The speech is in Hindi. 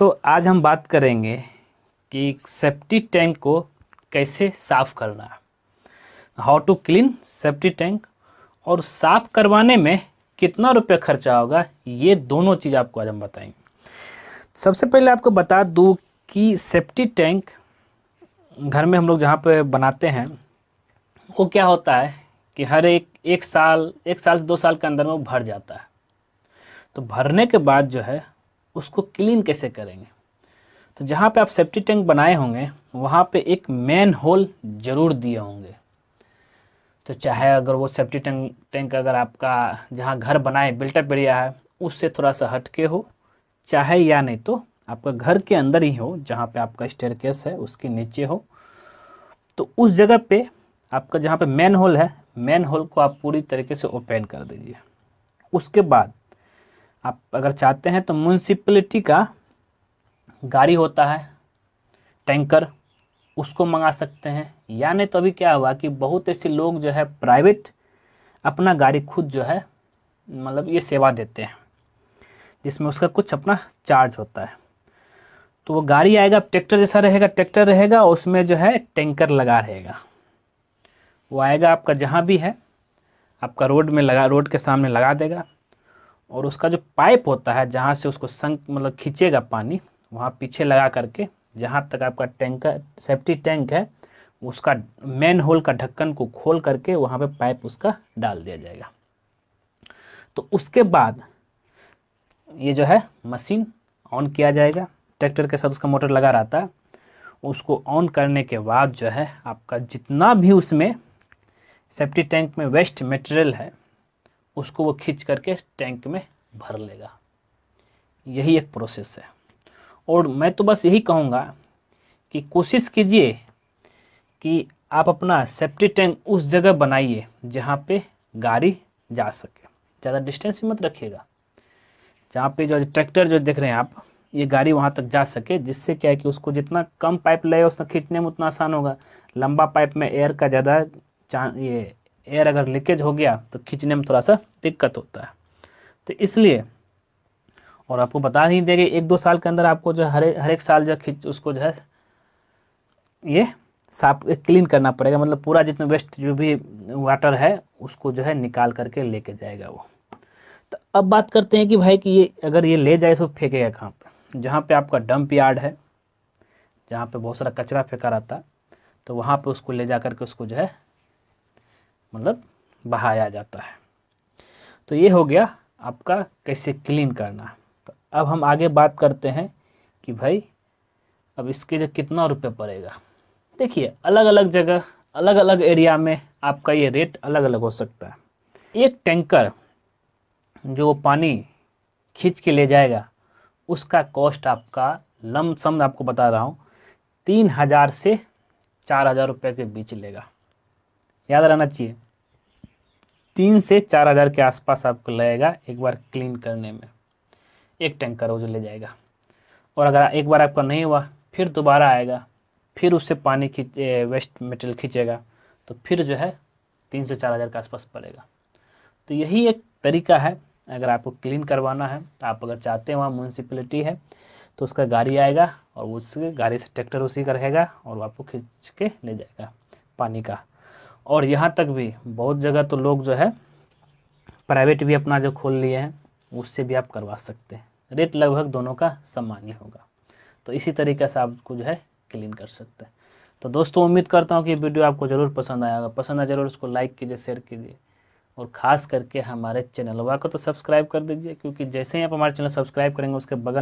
दोस्तों आज हम बात करेंगे कि सेप्टिक टैंक को कैसे साफ़ करना how to clean septic tank और साफ़ करवाने में कितना रुपये खर्चा होगा ये दोनों चीज़ आपको आज हम बताएंगे सबसे पहले आपको बता दूँ कि सेप्टिक टैंक घर में हम लोग जहाँ पे बनाते हैं वो क्या होता है कि हर एक एक साल एक साल से दो साल के अंदर में वो भर जाता है तो भरने के बाद जो है उसको क्लीन कैसे करेंगे तो जहाँ पे आप सेप्टिक टैंक बनाए होंगे वहाँ पे एक मेन होल ज़रूर दिए होंगे तो चाहे अगर वो सेप्टिक टैंक टैंक अगर आपका जहाँ घर बनाए बिल्टअप एरिया है उससे थोड़ा सा हट के हो चाहे या नहीं तो आपका घर के अंदर ही हो जहाँ पे आपका स्टेयर है उसके नीचे हो तो उस जगह पे आपका जहाँ पे मैन होल है मैन होल को आप पूरी तरीके से ओपन कर दीजिए उसके बाद आप अगर चाहते हैं तो म्यूनसिपलिटी का गाड़ी होता है टैंकर उसको मंगा सकते हैं या नहीं तो अभी क्या हुआ कि बहुत ऐसे लोग जो है प्राइवेट अपना गाड़ी खुद जो है मतलब ये सेवा देते हैं जिसमें उसका कुछ अपना चार्ज होता है तो वो गाड़ी आएगा ट्रैक्टर जैसा रहेगा ट्रैक्टर रहेगा उसमें जो है टैंकर लगा रहेगा वो आएगा आपका जहाँ भी है आपका रोड में लगा रोड के सामने लगा देगा और उसका जो पाइप होता है जहाँ से उसको संक मतलब खींचेगा पानी वहाँ पीछे लगा करके जहाँ तक आपका टैंक सेफ्टी टैंक है उसका मेन होल का ढक्कन को खोल करके वहाँ पे पाइप उसका डाल दिया जाएगा तो उसके बाद ये जो है मशीन ऑन किया जाएगा ट्रैक्टर के साथ उसका मोटर लगा रहता है उसको ऑन करने के बाद जो है आपका जितना भी उसमें सेफ्टी टैंक में वेस्ट मटेरियल है उसको वो खींच करके टैंक में भर लेगा यही एक प्रोसेस है और मैं तो बस यही कहूँगा कि कोशिश कीजिए कि आप अपना सेफ्टी टैंक उस जगह बनाइए जहाँ पे गाड़ी जा सके ज़्यादा डिस्टेंस भी मत रखिएगा जहाँ पे जो ट्रैक्टर जो देख रहे हैं आप ये गाड़ी वहाँ तक जा सके जिससे क्या है कि उसको जितना कम पाइप लगे उसमें खींचने में उतना आसान होगा लंबा पाइप में एयर का ज़्यादा ये एयर अगर लीकेज हो गया तो खींचने में थोड़ा सा दिक्कत होता है तो इसलिए और आपको बता नहीं देंगे एक दो साल के अंदर आपको जो हर हर एक साल जो खींच उसको जो है ये साफ क्लीन करना पड़ेगा मतलब पूरा जितना वेस्ट जो भी वाटर है उसको जो है निकाल करके लेके जाएगा वो तो अब बात करते हैं कि भाई कि ये अगर ये ले जाए तो फेंकेगा कहाँ पर जहाँ पर आपका डंप यार्ड है जहाँ पर बहुत सारा कचरा फेंका रहता है तो वहाँ पर उसको ले जा करके उसको जो है मतलब बहाया जाता है तो ये हो गया आपका कैसे क्लीन करना तो अब हम आगे बात करते हैं कि भाई अब इसके जो कितना रुपये पड़ेगा देखिए अलग अलग जगह अलग अलग एरिया में आपका ये रेट अलग अलग हो सकता है एक टैंकर जो पानी खींच के ले जाएगा उसका कॉस्ट आपका लम सम आपको बता रहा हूँ तीन हज़ार से चार हज़ार रुपये के बीच लेगा याद रहना चाहिए तीन से चार हज़ार के आसपास आपको लगेगा एक बार क्लीन करने में एक टैंकर वो जो ले जाएगा और अगर एक बार आपका नहीं हुआ फिर दोबारा आएगा फिर उससे पानी खींच वेस्ट मटेरियल खींचेगा तो फिर जो है तीन से चार हज़ार के आसपास पड़ेगा तो यही एक तरीका है अगर आपको क्लीन करवाना है तो आप अगर चाहते हैं वहाँ म्यूनसिपलिटी है तो उसका गाड़ी आएगा और उसके गाड़ी से ट्रैक्टर उसी का रहेगा और वो आपको खींच के ले जाएगा पानी का और यहाँ तक भी बहुत जगह तो लोग जो है प्राइवेट भी अपना जो खोल लिए हैं उससे भी आप करवा सकते हैं रेट लगभग दोनों का समान ही होगा तो इसी तरीके से आपको जो है क्लीन कर सकते हैं तो दोस्तों उम्मीद करता हूँ कि वीडियो आपको ज़रूर पसंद आएगा पसंद आए ज़रूर उसको लाइक कीजिए शेयर कीजिए और ख़ास करके हमारे चैनलवा को तो सब्सक्राइब कर दीजिए क्योंकि जैसे ही आप हमारे चैनल सब्सक्राइब करेंगे उसके बगल